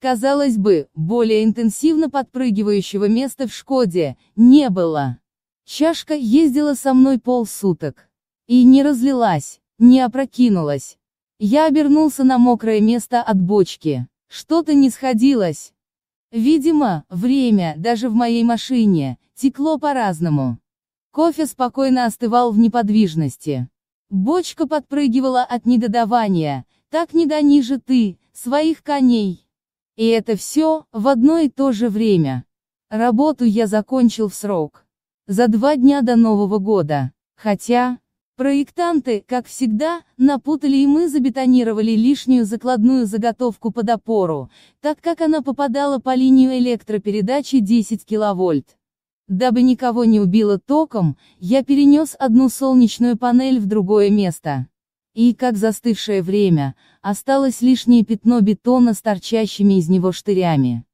Казалось бы, более интенсивно подпрыгивающего места в Шкоде, не было. Чашка ездила со мной полсуток. И не разлилась, не опрокинулась. Я обернулся на мокрое место от бочки. Что-то не сходилось. Видимо, время, даже в моей машине, текло по-разному. Кофе спокойно остывал в неподвижности. Бочка подпрыгивала от недодавания, так не до ниже ты, своих коней. И это все, в одно и то же время. Работу я закончил в срок. За два дня до Нового года. Хотя, проектанты, как всегда, напутали и мы забетонировали лишнюю закладную заготовку под опору, так как она попадала по линию электропередачи 10 киловольт. Дабы никого не убило током, я перенес одну солнечную панель в другое место. И, как застывшее время, осталось лишнее пятно бетона с торчащими из него штырями.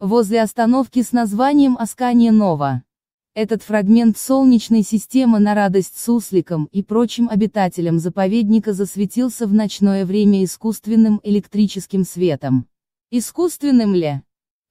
Возле остановки с названием Аскания Нова. Этот фрагмент Солнечной системы на радость сусликам и прочим обитателям заповедника засветился в ночное время искусственным электрическим светом. Искусственным ли?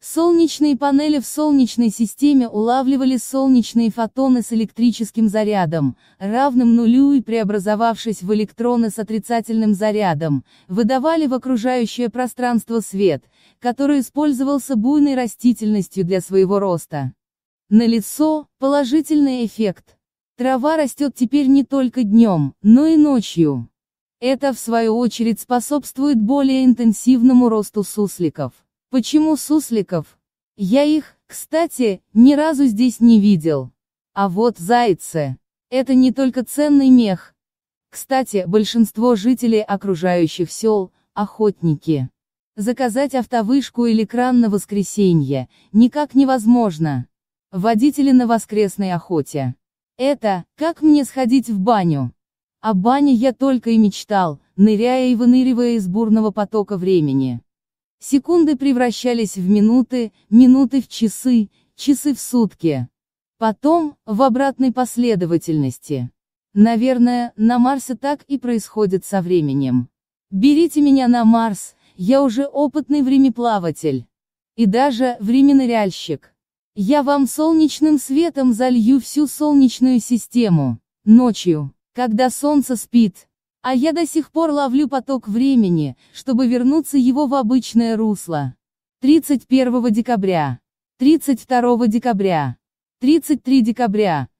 Солнечные панели в Солнечной системе улавливали солнечные фотоны с электрическим зарядом, равным нулю и преобразовавшись в электроны с отрицательным зарядом, выдавали в окружающее пространство свет, который использовался буйной растительностью для своего роста. Налицо – положительный эффект. Трава растет теперь не только днем, но и ночью. Это в свою очередь способствует более интенсивному росту сусликов. Почему сусликов? Я их, кстати, ни разу здесь не видел. А вот зайцы. Это не только ценный мех. Кстати, большинство жителей окружающих сел – охотники. Заказать автовышку или кран на воскресенье никак невозможно. Водители на воскресной охоте. Это, как мне сходить в баню? О бане я только и мечтал, ныряя и выныривая из бурного потока времени. Секунды превращались в минуты, минуты в часы, часы в сутки. Потом, в обратной последовательности. Наверное, на Марсе так и происходит со временем. Берите меня на Марс, я уже опытный времеплаватель. И даже временыряльщик. Я вам солнечным светом залью всю солнечную систему. Ночью, когда солнце спит, а я до сих пор ловлю поток времени, чтобы вернуться его в обычное русло. 31 декабря. 32 декабря. 33 декабря.